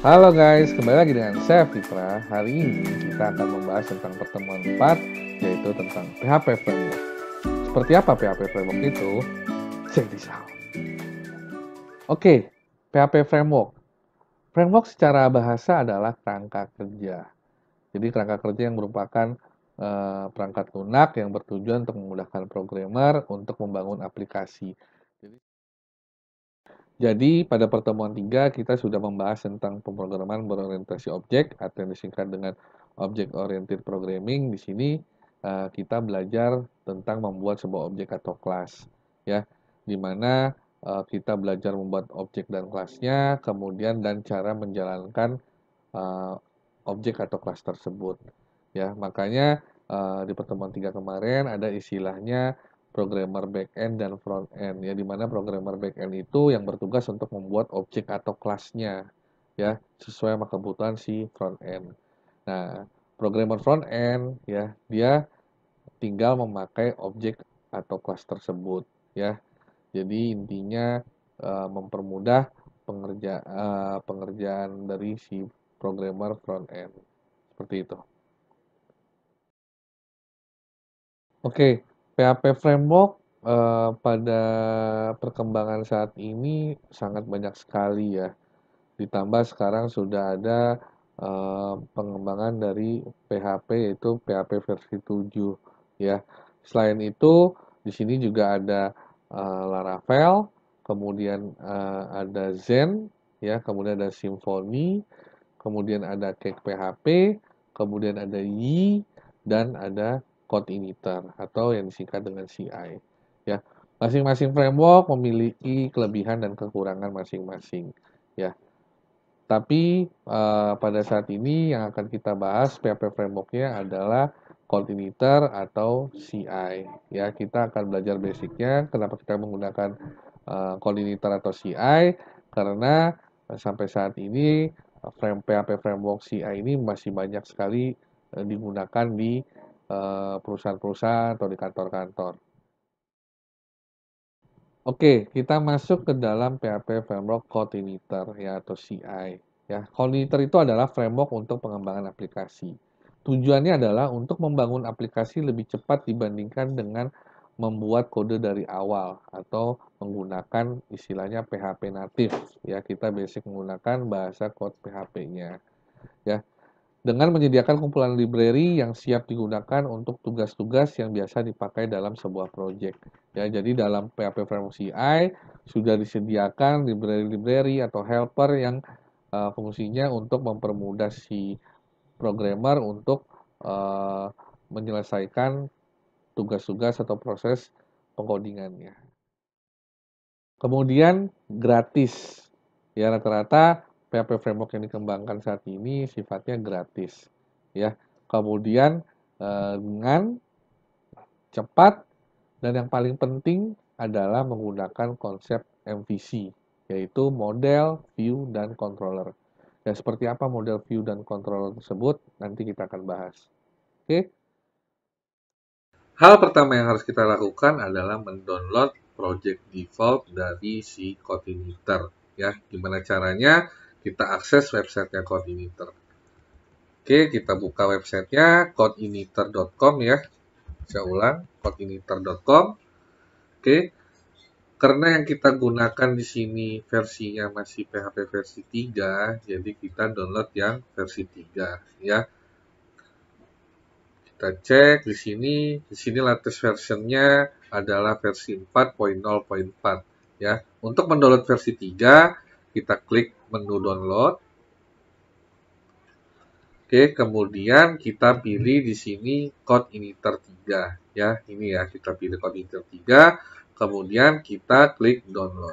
Halo guys, kembali lagi dengan saya Fitra. Hari ini kita akan membahas tentang pertemuan 4, yaitu tentang PHP Framework. Seperti apa PHP Framework itu? Check this out. Oke, PHP Framework. Framework secara bahasa adalah kerangka kerja. Jadi kerangka kerja yang merupakan eh, perangkat lunak yang bertujuan untuk memudahkan programmer untuk membangun aplikasi jadi pada pertemuan 3 kita sudah membahas tentang pemrograman berorientasi objek atau yang disingkat dengan object oriented programming. Di sini eh, kita belajar tentang membuat sebuah objek atau kelas ya, di mana eh, kita belajar membuat objek dan kelasnya, kemudian dan cara menjalankan eh, objek atau kelas tersebut. Ya, makanya di pertemuan 3 kemarin ada istilahnya programmer backend dan front end ya dimana programmer backend itu yang bertugas untuk membuat objek atau kelasnya ya sesuai sama kebutuhan si front end. Nah programmer front end ya dia tinggal memakai objek atau kelas tersebut ya. Jadi intinya e, mempermudah pengerja e, pengerjaan dari si programmer front end seperti itu. Oke, okay, PHP framework uh, pada perkembangan saat ini sangat banyak sekali ya. Ditambah sekarang sudah ada uh, pengembangan dari PHP yaitu PHP versi 7 ya. Selain itu di sini juga ada uh, Laravel, kemudian uh, ada Zen ya, kemudian ada Symfony, kemudian ada Cake PHP, kemudian ada Yi dan ada code emitter atau yang disingkat dengan CI. Ya, masing-masing framework memiliki kelebihan dan kekurangan masing-masing. Ya, tapi uh, pada saat ini yang akan kita bahas PHP frameworknya adalah code emitter atau CI. Ya, kita akan belajar basicnya. Kenapa kita menggunakan uh, code emitter atau CI? Karena sampai saat ini eh, frame PHP framework CI ini masih banyak sekali eh, digunakan di Eh, perusahaan-perusahaan atau di kantor-kantor. Oke, kita masuk ke dalam PHP Framework Coordinator ya atau CI. Ya, Coordinator itu adalah framework untuk pengembangan aplikasi. Tujuannya adalah untuk membangun aplikasi lebih cepat dibandingkan dengan membuat kode dari awal atau menggunakan istilahnya PHP Native. ya kita basic menggunakan bahasa code PHP-nya ya dengan menyediakan kumpulan library yang siap digunakan untuk tugas-tugas yang biasa dipakai dalam sebuah proyek, Ya, jadi dalam PHP Framework CI sudah disediakan library-library atau helper yang uh, fungsinya untuk mempermudah si programmer untuk uh, menyelesaikan tugas-tugas atau proses pengkodingannya. Kemudian gratis. Ya rata-rata PHP framework yang dikembangkan saat ini sifatnya gratis ya. Kemudian eh, dengan cepat dan yang paling penting adalah menggunakan konsep MVC yaitu model, view dan controller. Dan ya, seperti apa model view dan controller tersebut nanti kita akan bahas. Oke. Hal pertama yang harus kita lakukan adalah mendownload project default dari si CodeIgniter. ya. Gimana caranya? Kita akses websitenya Codeiniter. Oke, kita buka websitenya codeiniter.com ya. Saya ulang, codeiniter.com. Oke, karena yang kita gunakan di sini versinya masih PHP versi 3, jadi kita download yang versi 3 ya. Kita cek di sini, di sini latest versionnya adalah versi 4.0.4 ya. Untuk mendownload versi 3, kita klik menu download. Oke, kemudian kita pilih di sini code ini tertiga, ya. Ini ya, kita pilih code ini tertiga. kemudian kita klik download.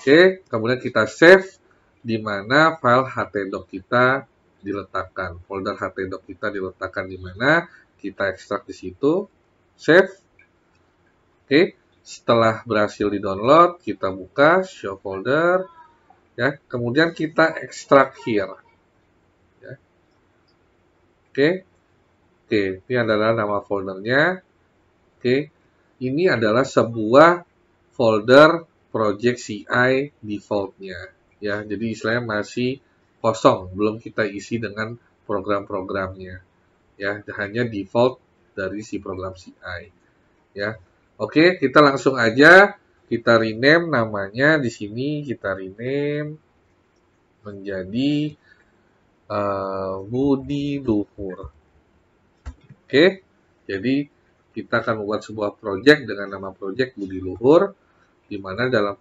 Oke, kemudian kita save di mana file htdoc kita diletakkan. Folder htdoc kita diletakkan di mana? Kita ekstrak di situ, save. Oke, setelah berhasil di-download, kita buka show folder ya kemudian kita ekstrak here ya. oke oke ini adalah nama foldernya oke ini adalah sebuah folder project CI defaultnya ya jadi istilahnya masih kosong belum kita isi dengan program-programnya ya hanya default dari si program CI ya oke kita langsung aja kita rename namanya di sini kita rename menjadi uh, Budi Luhur. Oke, jadi kita akan membuat sebuah project dengan nama project Budi Luhur, di mana dalam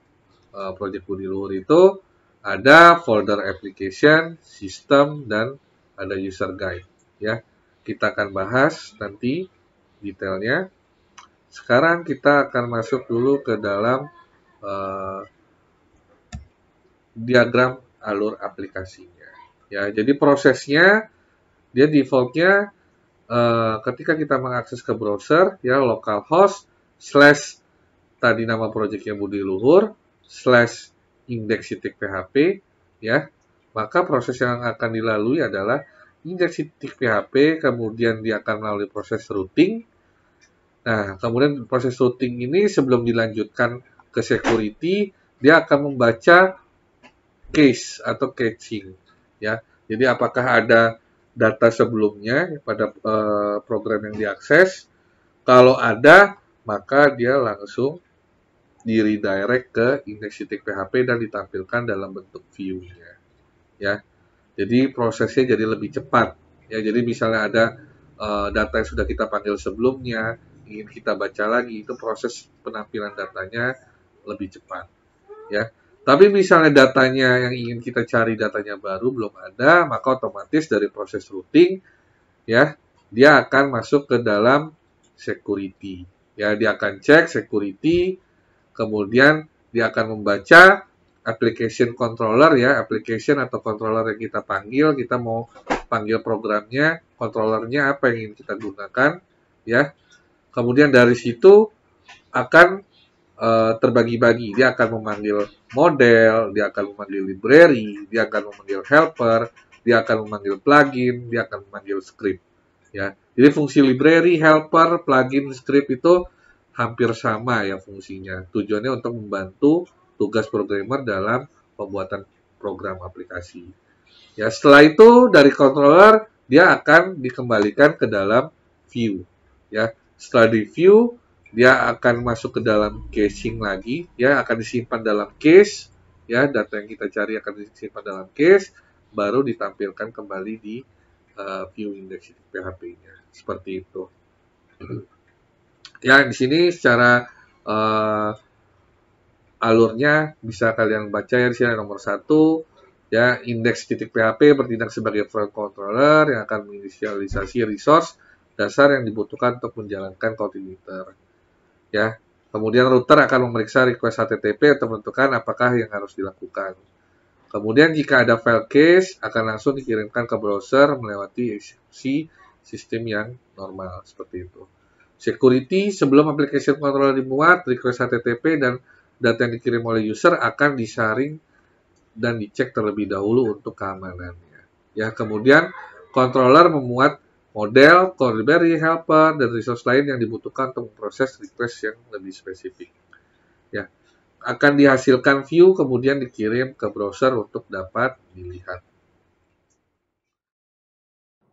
uh, project Budi Luhur itu ada folder application, system, dan ada user guide. Ya, kita akan bahas nanti detailnya. Sekarang kita akan masuk dulu ke dalam uh, diagram alur aplikasinya. Ya, jadi prosesnya dia defaultnya uh, ketika kita mengakses ke browser ya localhost slash tadi nama projectnya Budi Luhur slash index.php ya maka proses yang akan dilalui adalah index.php PHP kemudian dia akan melalui proses routing Nah, kemudian proses routing ini sebelum dilanjutkan ke security, dia akan membaca case atau caching, ya. Jadi apakah ada data sebelumnya pada uh, program yang diakses? Kalau ada, maka dia langsung di redirect ke index.php PHP dan ditampilkan dalam bentuk view-nya. Ya. Jadi prosesnya jadi lebih cepat. Ya, jadi misalnya ada uh, data yang sudah kita panggil sebelumnya, ingin kita baca lagi itu proses penampilan datanya lebih cepat ya tapi misalnya datanya yang ingin kita cari datanya baru belum ada maka otomatis dari proses routing ya dia akan masuk ke dalam security ya dia akan cek security kemudian dia akan membaca application controller ya application atau controller yang kita panggil kita mau panggil programnya controllernya apa yang ingin kita gunakan ya Kemudian dari situ akan uh, terbagi-bagi. Dia akan memanggil model, dia akan memanggil library, dia akan memanggil helper, dia akan memanggil plugin, dia akan memanggil script. Ya, jadi fungsi library, helper, plugin, script itu hampir sama ya fungsinya. Tujuannya untuk membantu tugas programmer dalam pembuatan program aplikasi. Ya, setelah itu dari controller dia akan dikembalikan ke dalam view. Ya, setelah di view, dia akan masuk ke dalam casing lagi, ya akan disimpan dalam case ya data yang kita cari akan disimpan dalam case baru ditampilkan kembali di uh, view index PHP-nya, seperti itu. ya di sini secara uh, alurnya bisa kalian baca ya di sini nomor satu ya indeks titik PHP bertindak sebagai file controller yang akan menginisialisasi resource dasar yang dibutuhkan untuk menjalankan cultivator. Ya, kemudian router akan memeriksa request HTTP untuk menentukan apakah yang harus dilakukan. Kemudian jika ada file case akan langsung dikirimkan ke browser melewati eksekusi sistem yang normal seperti itu. Security sebelum aplikasi controller dimuat, request HTTP dan data yang dikirim oleh user akan disaring dan dicek terlebih dahulu untuk keamanannya. Ya, kemudian controller memuat model, query helper, dan resource lain yang dibutuhkan untuk proses request yang lebih spesifik. Ya, akan dihasilkan view kemudian dikirim ke browser untuk dapat dilihat.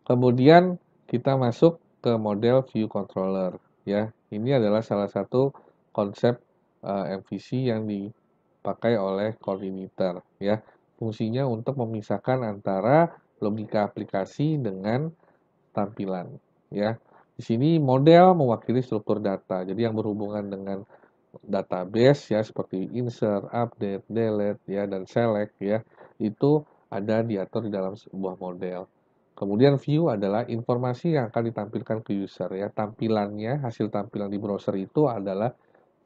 Kemudian kita masuk ke model view controller. Ya, ini adalah salah satu konsep uh, eh, MVC yang dipakai oleh coordinator. Ya, fungsinya untuk memisahkan antara logika aplikasi dengan tampilan ya. Di sini model mewakili struktur data. Jadi yang berhubungan dengan database ya seperti insert, update, delete ya dan select ya itu ada diatur di dalam sebuah model. Kemudian view adalah informasi yang akan ditampilkan ke user ya. Tampilannya, hasil tampilan di browser itu adalah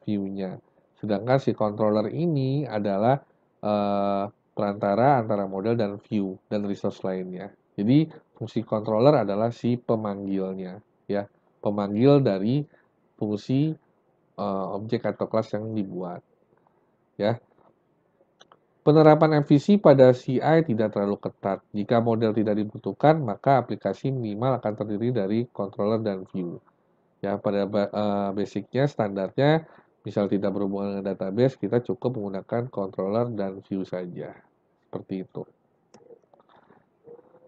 view-nya. Sedangkan si controller ini adalah uh, perantara antara model dan view dan resource lainnya. Jadi Fungsi controller adalah si pemanggilnya, ya. Pemanggil dari fungsi uh, objek atau kelas yang dibuat. Ya. Penerapan MVC pada CI tidak terlalu ketat. Jika model tidak dibutuhkan, maka aplikasi minimal akan terdiri dari controller dan view. Ya, pada uh, basicnya standarnya misal tidak berhubungan dengan database, kita cukup menggunakan controller dan view saja. Seperti itu.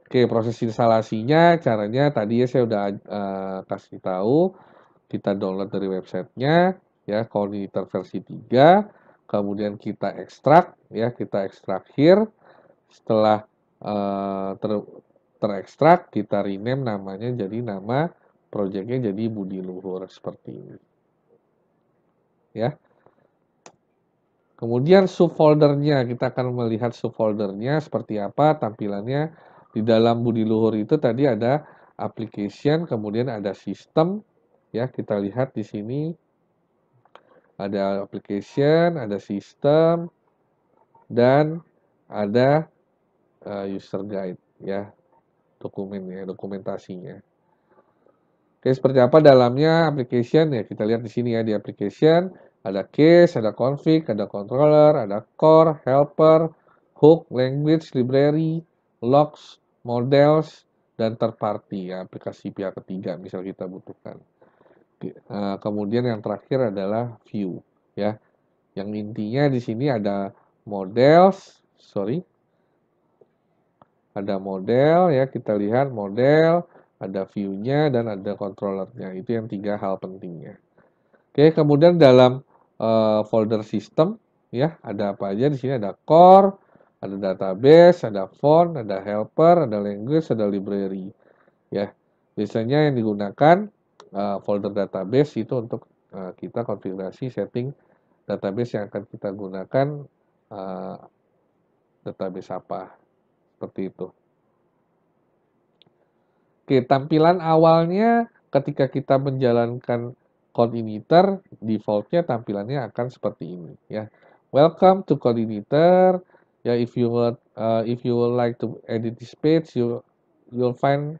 Oke, proses instalasinya caranya tadi ya saya udah uh, kasih tahu. Kita download dari websitenya ya Coordinator versi 3, kemudian kita ekstrak ya, kita ekstrak here Setelah uh, ter terekstrak kita rename namanya jadi nama projectnya jadi Budi Luhur seperti ini. Ya. Kemudian subfoldernya kita akan melihat subfoldernya seperti apa tampilannya di dalam budi luhur itu tadi ada application, kemudian ada sistem. Ya, kita lihat di sini ada application, ada sistem, dan ada uh, user guide ya dokumennya, dokumentasinya. Oke, seperti apa dalamnya application ya kita lihat di sini ya di application ada case, ada config, ada controller, ada core, helper, hook, language, library, logs, models, dan third party, ya, aplikasi pihak ketiga misal kita butuhkan. Eh, kemudian yang terakhir adalah view, ya. Yang intinya di sini ada models, sorry, ada model ya kita lihat model, ada viewnya dan ada controllernya. Itu yang tiga hal pentingnya. Oke, kemudian dalam uh, folder sistem ya ada apa aja di sini ada core, ada database, ada font, ada helper, ada language, ada library. Ya, biasanya yang digunakan uh, folder database itu untuk uh, kita konfigurasi setting database yang akan kita gunakan uh, database apa seperti itu. Oke, tampilan awalnya ketika kita menjalankan coordinator, defaultnya tampilannya akan seperti ini ya. Welcome to coordinator, ya if you would uh, if you would like to edit this page you you'll find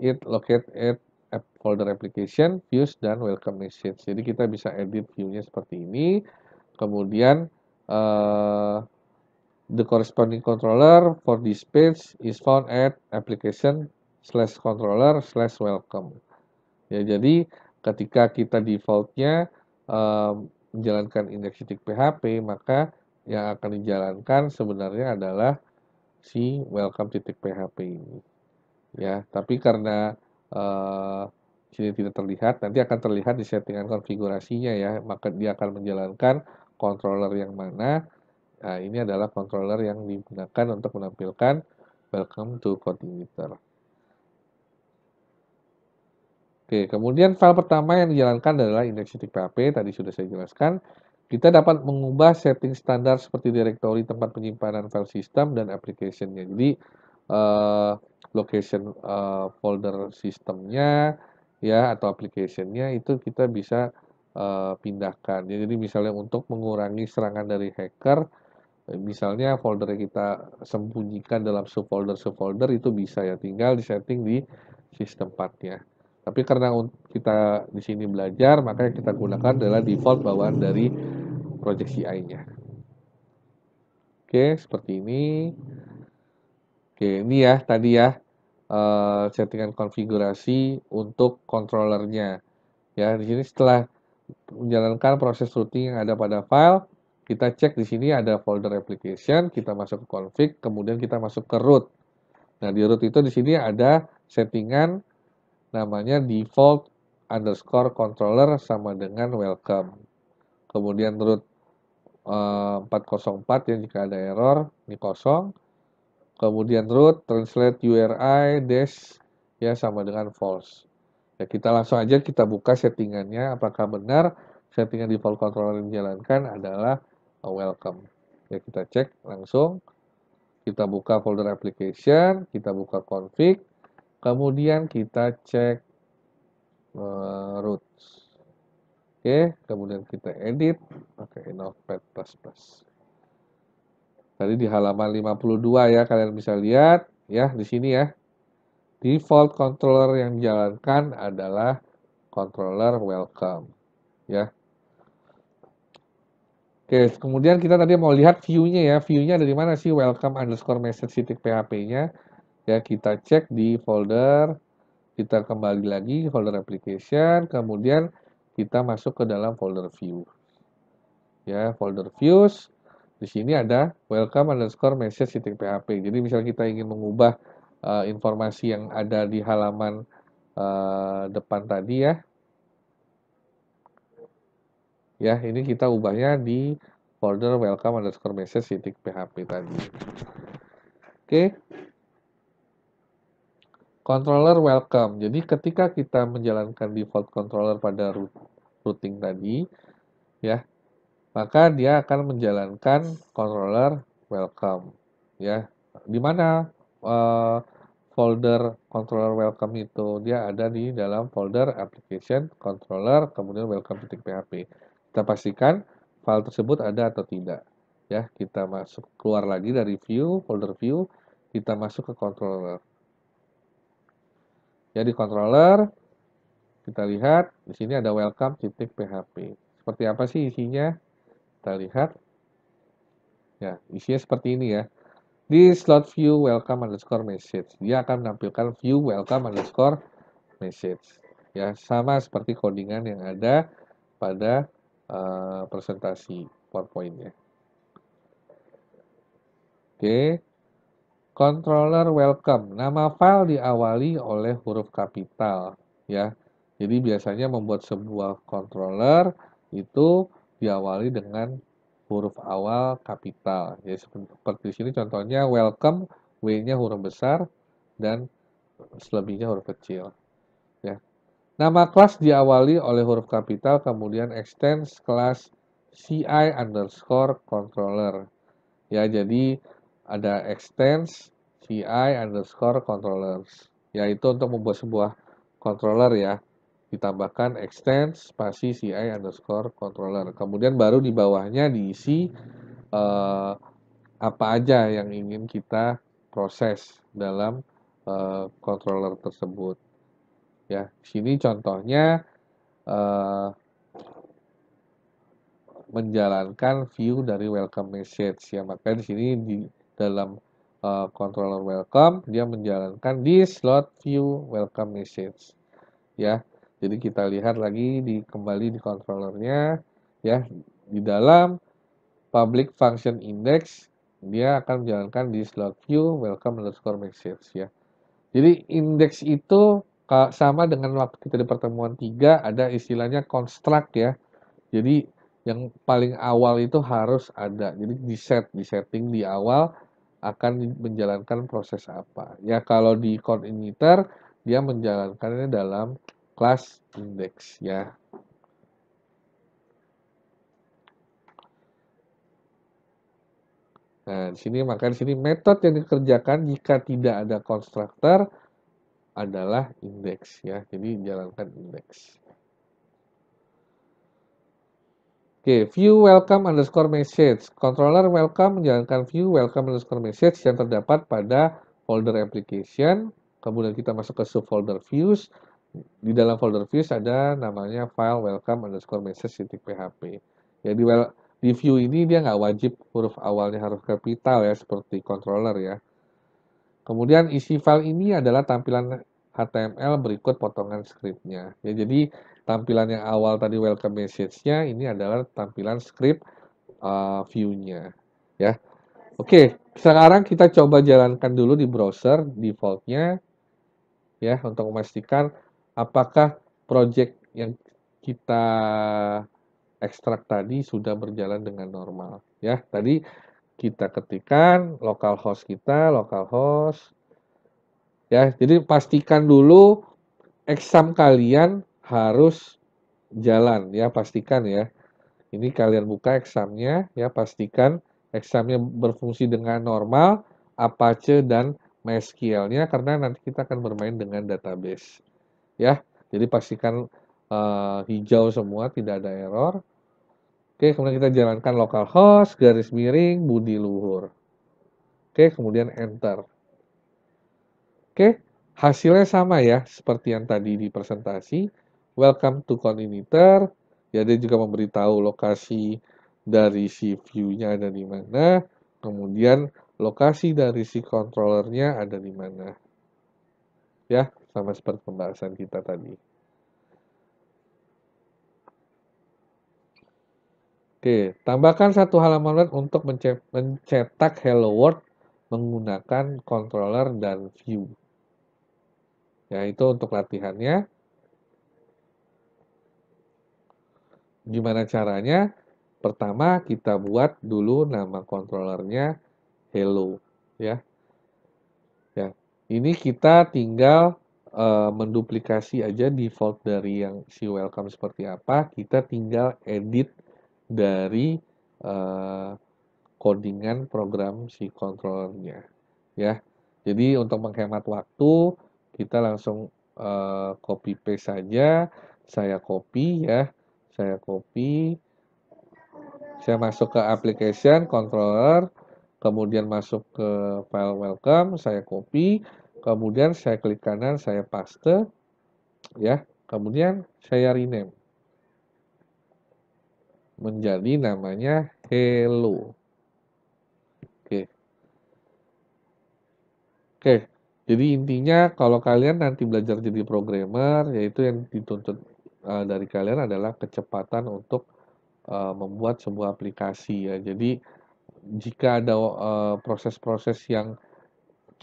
it located at app folder application, views, dan welcome message. Jadi kita bisa edit view-nya seperti ini. Kemudian uh, the corresponding controller for this page is found at application slash controller slash welcome. Ya jadi ketika kita defaultnya uh, menjalankan index.php titik PHP maka yang akan dijalankan sebenarnya adalah si welcome titik PHP ini. Ya, tapi karena uh, eh, sini tidak terlihat, nanti akan terlihat di settingan konfigurasinya ya, maka dia akan menjalankan controller yang mana. Nah, ini adalah controller yang digunakan untuk menampilkan welcome to coordinator. Oke, kemudian file pertama yang dijalankan adalah index titik PHP, tadi sudah saya jelaskan. Kita dapat mengubah setting standar seperti directory tempat penyimpanan file system dan application-nya. Jadi uh, location uh, folder sistemnya ya atau application-nya itu kita bisa uh, pindahkan. Ya, jadi misalnya untuk mengurangi serangan dari hacker, misalnya folder yang kita sembunyikan dalam subfolder subfolder itu bisa ya tinggal di setting di sistem partnya. Tapi karena kita di sini belajar, makanya kita gunakan adalah default bawaan dari Proyeksi CI-nya. Oke, seperti ini. Oke, ini ya tadi ya eh, settingan konfigurasi untuk controllernya. Ya, di sini setelah menjalankan proses routing yang ada pada file, kita cek di sini ada folder application, kita masuk ke config, kemudian kita masuk ke root. Nah, di root itu di sini ada settingan namanya default underscore controller sama dengan welcome. Kemudian root 404 eh, yang jika ada error ini kosong kemudian root translate URI dash ya sama dengan false ya kita langsung aja kita buka settingannya apakah benar settingan default controller yang dijalankan adalah welcome ya kita cek langsung kita buka folder application kita buka config kemudian kita cek uh, root Oke, kemudian kita edit pakai Notepad++. Tadi di halaman 52 ya, kalian bisa lihat ya di sini ya. Default controller yang dijalankan adalah controller welcome ya. Oke, kemudian kita tadi mau lihat view-nya ya. View-nya dari mana sih welcome underscore message php-nya? Ya, kita cek di folder. Kita kembali lagi folder application. Kemudian kita masuk ke dalam folder view. Ya, folder views. Di sini ada welcome underscore message php. Jadi misalnya kita ingin mengubah uh, informasi yang ada di halaman uh, depan tadi ya. Ya, ini kita ubahnya di folder welcome underscore message php tadi. Oke. Controller welcome. Jadi ketika kita menjalankan default controller pada routing tadi, ya, maka dia akan menjalankan controller welcome. Ya, di mana uh, folder controller welcome itu? Dia ada di dalam folder application controller kemudian welcome.php. Kita pastikan file tersebut ada atau tidak. Ya, kita masuk keluar lagi dari view folder view, kita masuk ke controller jadi controller, kita lihat di sini ada welcome titik PHP. Seperti apa sih isinya? Kita lihat. Ya, isinya seperti ini ya. Di slot view welcome underscore message, dia akan menampilkan view welcome underscore message. Ya, sama seperti codingan yang ada pada uh, presentasi PowerPoint-nya. Oke. Okay controller welcome. Nama file diawali oleh huruf kapital, ya. Jadi biasanya membuat sebuah controller itu diawali dengan huruf awal kapital. Ya seperti di sini contohnya welcome W-nya huruf besar dan selebihnya huruf kecil. Ya. Nama kelas diawali oleh huruf kapital kemudian extends kelas CI underscore controller. Ya, jadi ada extends ci underscore controllers yaitu untuk membuat sebuah controller ya ditambahkan extends spasi ci underscore controller kemudian baru di bawahnya diisi eh, apa aja yang ingin kita proses dalam eh, controller tersebut ya sini contohnya eh, menjalankan view dari welcome message ya maka di sini di dalam uh, controller welcome dia menjalankan di slot view welcome message ya jadi kita lihat lagi di kembali di controllernya ya di dalam public function index dia akan menjalankan di slot view welcome underscore message ya jadi index itu sama dengan waktu kita di pertemuan 3 ada istilahnya construct ya jadi yang paling awal itu harus ada jadi di set di setting di awal akan menjalankan proses apa. Ya kalau di koniter dia menjalankannya dalam class index ya. Nah, di sini maka di sini metode yang dikerjakan jika tidak ada konstruktor adalah indeks ya. Jadi jalankan indeks. Oke, okay, view welcome underscore message. Controller welcome menjalankan view welcome underscore message yang terdapat pada folder application. Kemudian kita masuk ke subfolder views. Di dalam folder views ada namanya file welcome underscore message.php. Jadi Ya, di, well, di view ini dia nggak wajib huruf awalnya harus kapital ya, seperti controller ya. Kemudian isi file ini adalah tampilan HTML berikut potongan scriptnya. Ya, jadi tampilan yang awal tadi welcome message-nya ini adalah tampilan script uh, view-nya ya. Oke, okay, sekarang kita coba jalankan dulu di browser default-nya ya untuk memastikan apakah project yang kita ekstrak tadi sudah berjalan dengan normal ya. Tadi kita ketikkan localhost kita localhost ya. Jadi pastikan dulu exam kalian harus jalan ya pastikan ya ini kalian buka examnya ya pastikan examnya berfungsi dengan normal Apache dan MySQL-nya karena nanti kita akan bermain dengan database ya jadi pastikan uh, hijau semua tidak ada error oke kemudian kita jalankan localhost garis miring budi luhur oke kemudian enter oke hasilnya sama ya seperti yang tadi di presentasi welcome to Coordinator. Ya, dia juga memberitahu lokasi dari si view-nya ada di mana, kemudian lokasi dari si controllernya ada di mana. Ya, sama seperti pembahasan kita tadi. Oke, tambahkan satu halaman web untuk mencetak hello world menggunakan controller dan view. Ya, itu untuk latihannya. Gimana caranya? Pertama, kita buat dulu nama kontrolernya hello, ya. Ya, ini kita tinggal uh, menduplikasi aja default dari yang si welcome seperti apa, kita tinggal edit dari uh, codingan program si kontrolernya, ya. Jadi untuk menghemat waktu, kita langsung uh, eh, copy paste saja, saya copy ya saya copy saya masuk ke application controller kemudian masuk ke file welcome saya copy kemudian saya klik kanan saya paste ya kemudian saya rename menjadi namanya hello oke oke jadi intinya kalau kalian nanti belajar jadi programmer yaitu yang dituntut Eh, dari kalian adalah kecepatan untuk uh, membuat sebuah aplikasi ya. Jadi jika ada eh, proses-proses uh, yang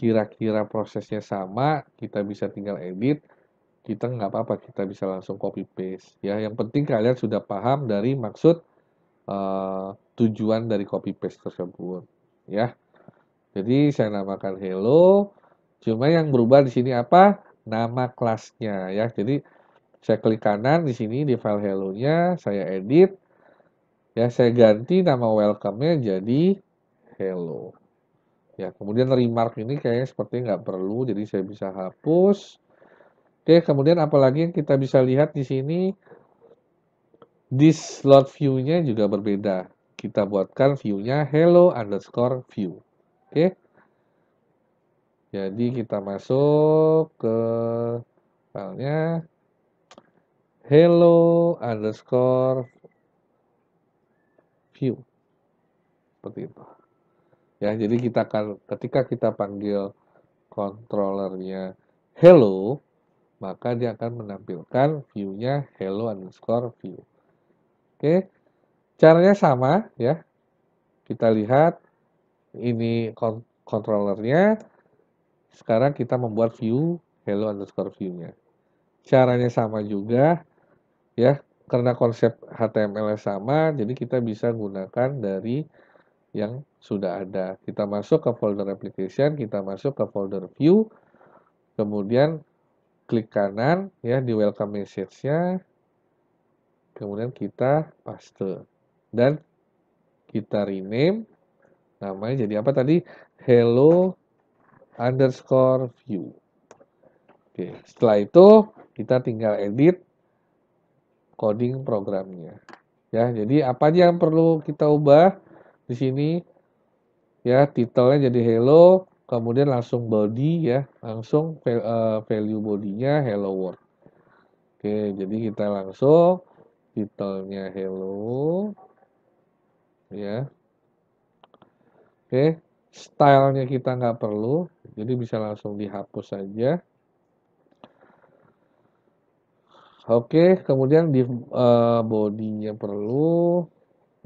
kira-kira prosesnya sama, kita bisa tinggal edit, kita nggak apa-apa, kita bisa langsung copy paste. Ya, yang penting kalian sudah paham dari maksud uh, tujuan dari copy paste tersebut. Ya, jadi saya namakan Hello. Cuma yang berubah di sini apa? Nama kelasnya ya. Jadi saya klik kanan di sini di file hello-nya, saya edit. Ya, saya ganti nama welcome-nya jadi hello. Ya, kemudian remark ini kayaknya seperti nggak perlu, jadi saya bisa hapus. Oke, kemudian apalagi yang kita bisa lihat di sini, this load view-nya juga berbeda. Kita buatkan view-nya hello underscore view. Oke. Jadi kita masuk ke file-nya hello underscore view seperti itu ya jadi kita akan ketika kita panggil kontrolernya hello maka dia akan menampilkan viewnya hello underscore view oke caranya sama ya kita lihat ini kontrolernya. sekarang kita membuat view hello underscore view-nya caranya sama juga ya karena konsep HTML sama jadi kita bisa gunakan dari yang sudah ada kita masuk ke folder application kita masuk ke folder view kemudian klik kanan ya di welcome message-nya kemudian kita paste dan kita rename namanya jadi apa tadi hello underscore view oke setelah itu kita tinggal edit coding programnya. Ya, jadi apa aja yang perlu kita ubah di sini? Ya, titelnya jadi hello, kemudian langsung body ya, langsung eh, value bodinya hello world. Oke, jadi kita langsung titelnya hello ya. Oke, stylenya kita nggak perlu, jadi bisa langsung dihapus saja. Oke, kemudian di uh, bodinya perlu,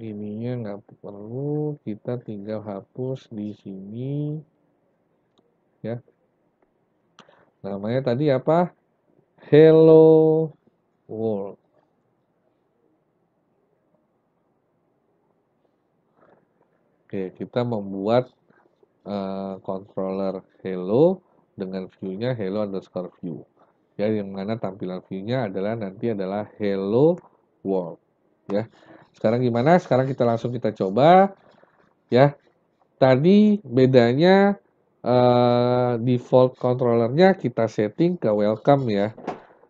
ininya nggak perlu, kita tinggal hapus di sini, ya. Namanya tadi apa? Hello World. Oke, kita membuat uh, controller Hello dengan view-nya Hello underscore view ya yang mana tampilan view-nya adalah nanti adalah hello world ya sekarang gimana sekarang kita langsung kita coba ya tadi bedanya uh, default controllernya kita setting ke welcome ya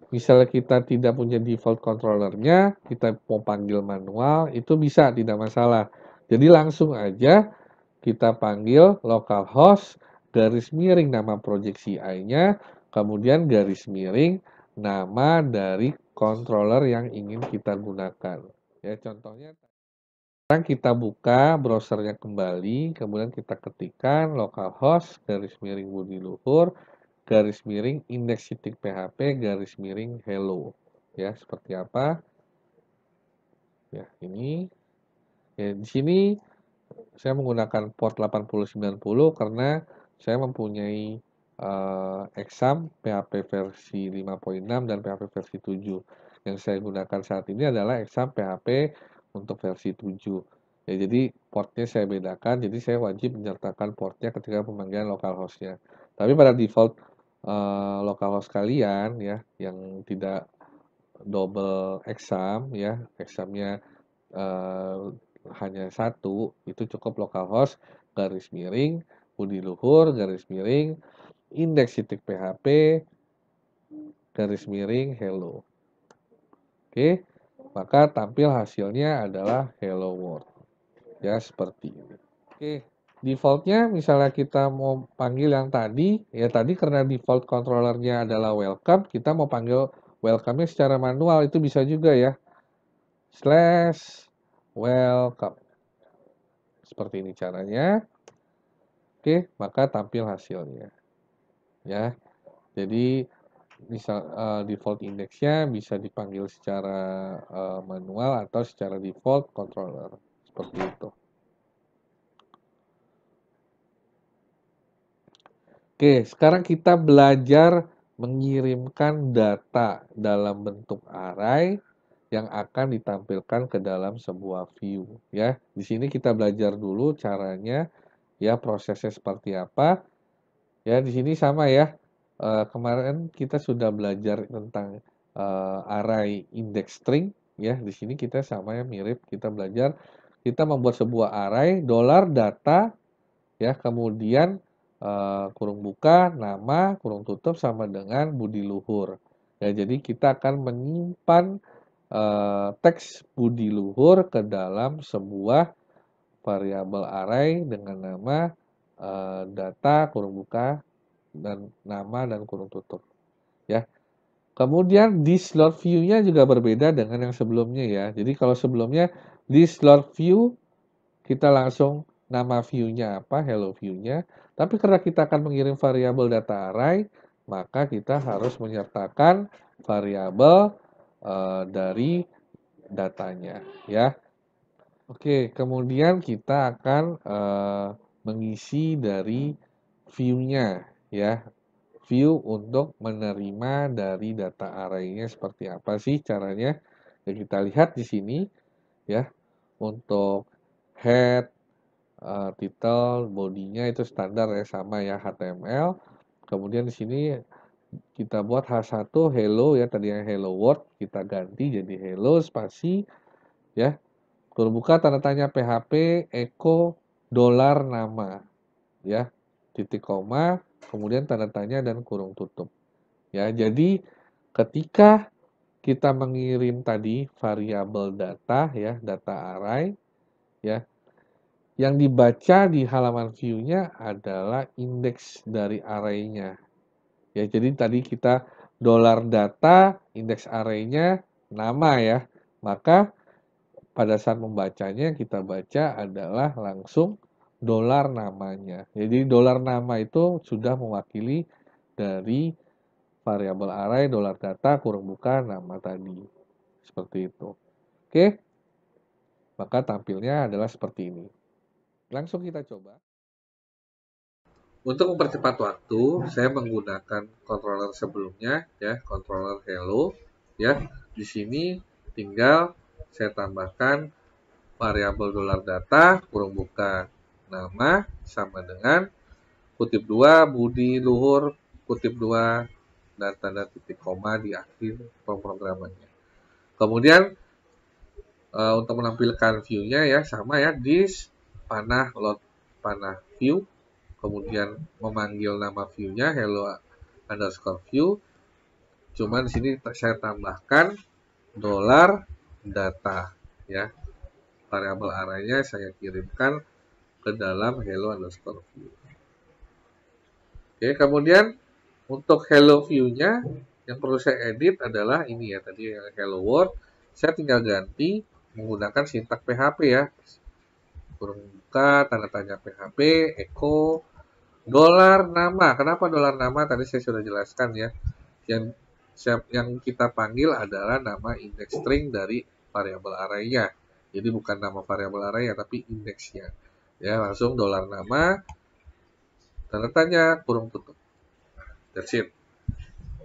misalnya kita tidak punya default controllernya kita mau panggil manual itu bisa tidak masalah jadi langsung aja kita panggil localhost garis miring nama proyeksi i nya Kemudian garis miring nama dari controller yang ingin kita gunakan. Ya, contohnya sekarang kita buka browsernya kembali, kemudian kita ketikkan localhost garis miring Budi Luhur garis miring index titik PHP garis miring hello. Ya, seperti apa? Ya, ini ya, di sini saya menggunakan port 8090 karena saya mempunyai uh, exam PHP versi 5.6 dan PHP versi 7. Yang saya gunakan saat ini adalah exam PHP untuk versi 7. Ya, jadi portnya saya bedakan, jadi saya wajib menyertakan portnya ketika pemanggilan localhostnya. Tapi pada default uh, eh, localhost kalian ya, yang tidak double exam ya, examnya uh, hanya satu, itu cukup localhost garis miring, Budi Luhur garis miring indeks titik php garis miring hello. Oke, maka tampil hasilnya adalah hello world. Ya, seperti ini. Oke, defaultnya misalnya kita mau panggil yang tadi, ya tadi karena default controllernya adalah welcome, kita mau panggil welcome-nya secara manual, itu bisa juga ya. Slash welcome. Seperti ini caranya. Oke, maka tampil hasilnya ya. Jadi misal uh, default indexnya bisa dipanggil secara uh, manual atau secara default controller seperti itu. Oke, sekarang kita belajar mengirimkan data dalam bentuk array yang akan ditampilkan ke dalam sebuah view ya. Di sini kita belajar dulu caranya ya prosesnya seperti apa. Ya, di sini sama ya. Uh, kemarin kita sudah belajar tentang uh, array index string ya. Di sini kita sama ya mirip kita belajar kita membuat sebuah array dolar data ya, kemudian uh, kurung buka nama kurung tutup sama dengan budi luhur. Ya, jadi kita akan menyimpan uh, teks budi luhur ke dalam sebuah variabel array dengan nama Eh, data kurung buka dan nama dan kurung tutup ya kemudian di slot view-nya juga berbeda dengan yang sebelumnya ya jadi kalau sebelumnya di slot view kita langsung nama view-nya apa hello view-nya tapi karena kita akan mengirim variabel data array maka kita harus menyertakan variabel uh, dari datanya ya Oke, kemudian kita akan uh, mengisi dari view-nya ya. View untuk menerima dari data array-nya seperti apa sih caranya? Ya, kita lihat di sini ya. Untuk head, uh, title, bodinya itu standar ya sama ya HTML. Kemudian di sini kita buat H1 hello ya tadi yang hello world kita ganti jadi hello spasi ya. terbuka tanda tanya PHP echo dolar nama ya titik koma kemudian tanda tanya dan kurung tutup ya jadi ketika kita mengirim tadi variabel data ya data array ya yang dibaca di halaman view-nya adalah indeks dari array Ya, jadi tadi kita dolar data, indeks array nama ya. Maka pada saat membacanya kita baca adalah langsung dolar namanya. Jadi dolar nama itu sudah mewakili dari variabel array dolar data kurung buka nama tadi. Seperti itu. Oke. Maka tampilnya adalah seperti ini. Langsung kita coba. Untuk mempercepat waktu, saya menggunakan controller sebelumnya ya, controller hello ya. Di sini tinggal saya tambahkan variabel dolar data kurung buka nama sama dengan kutip dua Budi Luhur kutip dua dan tanda titik koma di akhir pemrogramannya. Kemudian uh, untuk menampilkan view-nya ya sama ya dis panah load panah view kemudian memanggil nama view-nya hello underscore view cuman di sini saya tambahkan dolar data ya variabel arraynya saya kirimkan ke dalam hello underscore view oke kemudian untuk hello view-nya yang perlu saya edit adalah ini ya tadi yang hello world saya tinggal ganti menggunakan sintak PHP ya kurung buka tanda tanya PHP echo dolar nama kenapa dolar nama tadi saya sudah jelaskan ya yang yang kita panggil adalah nama index string dari variabel array-nya. Jadi bukan nama variabel array tapi indeksnya. Ya, langsung dolar nama tanda tanya kurung tutup. That's it.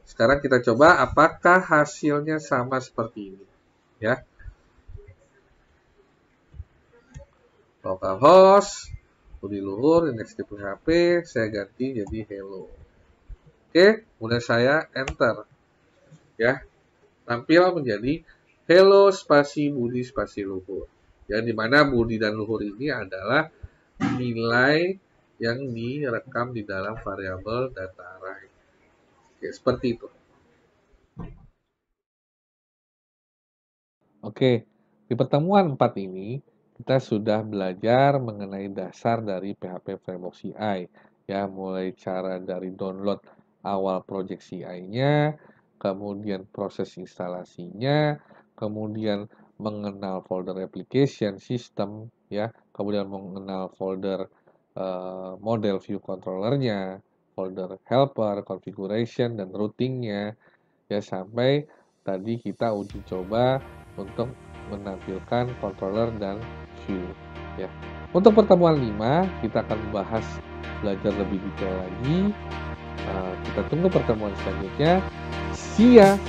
Sekarang kita coba apakah hasilnya sama seperti ini. Ya. Localhost, Budi Luhur, indeks di PHP, saya ganti jadi hello. Oke, kemudian saya enter. Ya, tampil menjadi Hello spasi Budi spasi Luhur. Yang dimana Budi dan Luhur ini adalah nilai yang direkam di dalam variabel data array. Oke, seperti itu. Oke, di pertemuan 4 ini kita sudah belajar mengenai dasar dari PHP Framework CI ya mulai cara dari download awal project CI-nya, kemudian proses instalasinya, kemudian mengenal folder application system ya kemudian mengenal folder uh, model view controllernya folder helper configuration dan routingnya ya sampai tadi kita uji coba untuk menampilkan controller dan view ya untuk pertemuan 5 kita akan membahas belajar lebih detail lagi uh, kita tunggu pertemuan selanjutnya see ya